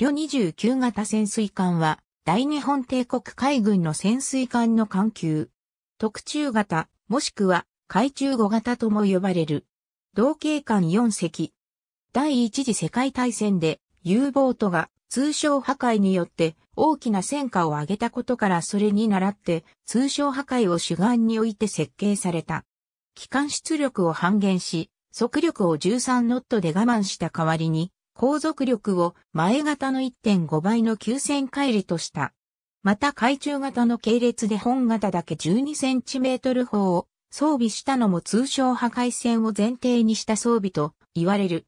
旅29型潜水艦は、大日本帝国海軍の潜水艦の艦級。特注型、もしくは、海中5型とも呼ばれる。同型艦4隻。第一次世界大戦で、U ボートが通商破壊によって大きな戦果を上げたことからそれに倣って通商破壊を主眼に置いて設計された。機関出力を半減し、速力を13ノットで我慢した代わりに、航続力を前型の1.5倍の急戦0回りとした。また海中型の系列で本型だけ 12cm 砲を装備したのも通称破壊戦を前提にした装備と言われる。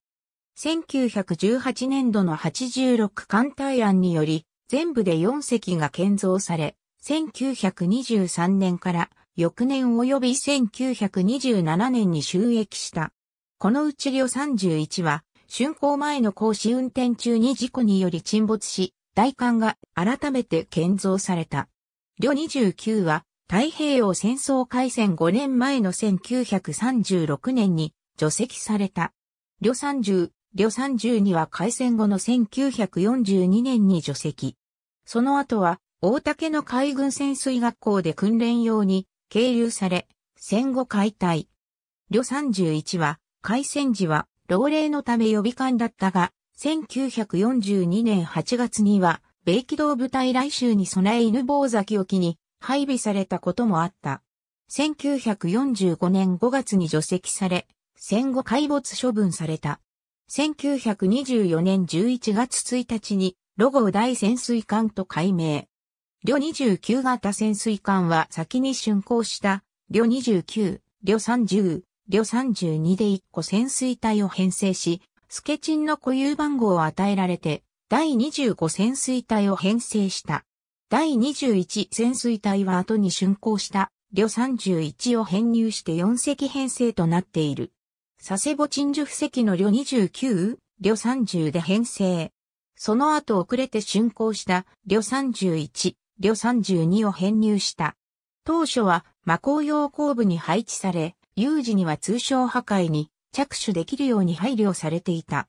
1918年度の86艦隊案により全部で4隻が建造され、1923年から翌年及び1927年に収益した。このうち両31は竣工前の講師運転中に事故により沈没し、大艦が改めて建造された。旅29は太平洋戦争開戦5年前の1936年に除籍された。旅30、旅32は開戦後の1942年に除籍。その後は大竹の海軍潜水学校で訓練用に経由され、戦後解体。旅31は、開戦時は老齢のため予備官だったが、1942年8月には、米機動部隊来襲に備え犬坊崎沖に配備されたこともあった。1945年5月に除籍され、戦後海没処分された。1924年11月1日に、ロゴ大潜水艦と改名。旅29型潜水艦は先に竣工した、旅29、旅30、両32で1個潜水隊を編成し、スケチンの固有番号を与えられて、第25潜水隊を編成した。第21潜水隊は後に竣工した旅31を編入して4隻編成となっている。佐世保鎮守布石の旅29、旅30で編成。その後遅れて竣工した旅31、旅32を編入した。当初は魔工用工部に配置され、有事には通商破壊に着手できるように配慮されていた。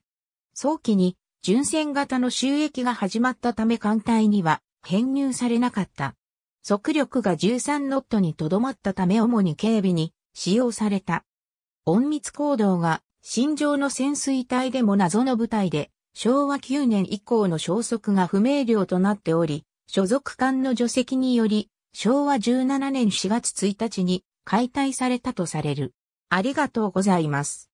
早期に純戦型の収益が始まったため艦隊には編入されなかった。速力が13ノットにとどまったため主に警備に使用された。隠密行動が新上の潜水隊でも謎の部隊で昭和9年以降の消息が不明瞭となっており、所属艦の除籍により昭和17年4月1日に解体されたとされる。ありがとうございます。